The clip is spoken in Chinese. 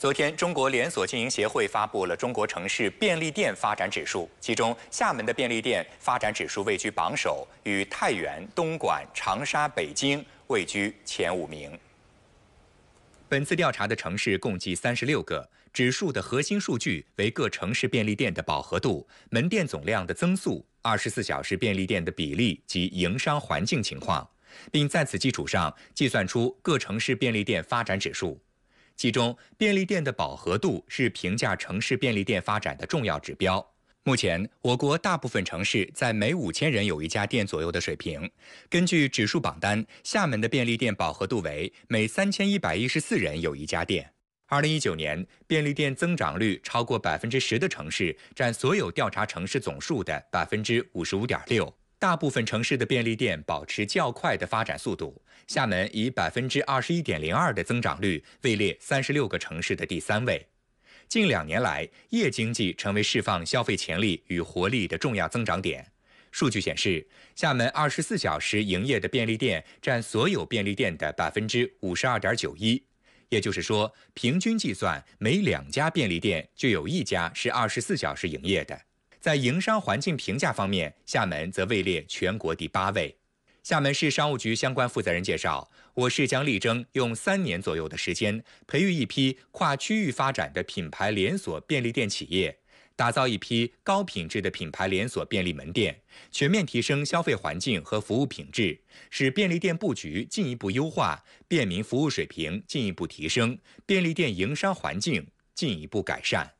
昨天，中国连锁经营协会发布了中国城市便利店发展指数，其中厦门的便利店发展指数位居榜首，与太原、东莞、长沙、北京位居前五名。本次调查的城市共计三十六个，指数的核心数据为各城市便利店的饱和度、门店总量的增速、二十四小时便利店的比例及营商环境情况，并在此基础上计算出各城市便利店发展指数。其中，便利店的饱和度是评价城市便利店发展的重要指标。目前，我国大部分城市在每五千人有一家店左右的水平。根据指数榜单，厦门的便利店饱和度为每三千一百一十四人有一家店。二零一九年，便利店增长率超过百分之十的城市占所有调查城市总数的百分之五十五点六。大部分城市的便利店保持较快的发展速度，厦门以百分之二十一点零二的增长率位列三十六个城市的第三位。近两年来，夜经济成为释放消费潜力与活力的重要增长点。数据显示，厦门二十四小时营业的便利店占所有便利店的百分之五十二点九一，也就是说，平均计算，每两家便利店就有一家是二十四小时营业的。在营商环境评价方面，厦门则位列全国第八位。厦门市商务局相关负责人介绍，我市将力争用三年左右的时间，培育一批跨区域发展的品牌连锁便利店企业，打造一批高品质的品牌连锁便利门店，全面提升消费环境和服务品质，使便利店布局进一步优化，便民服务水平进一步提升，便利店营商环境进一步改善。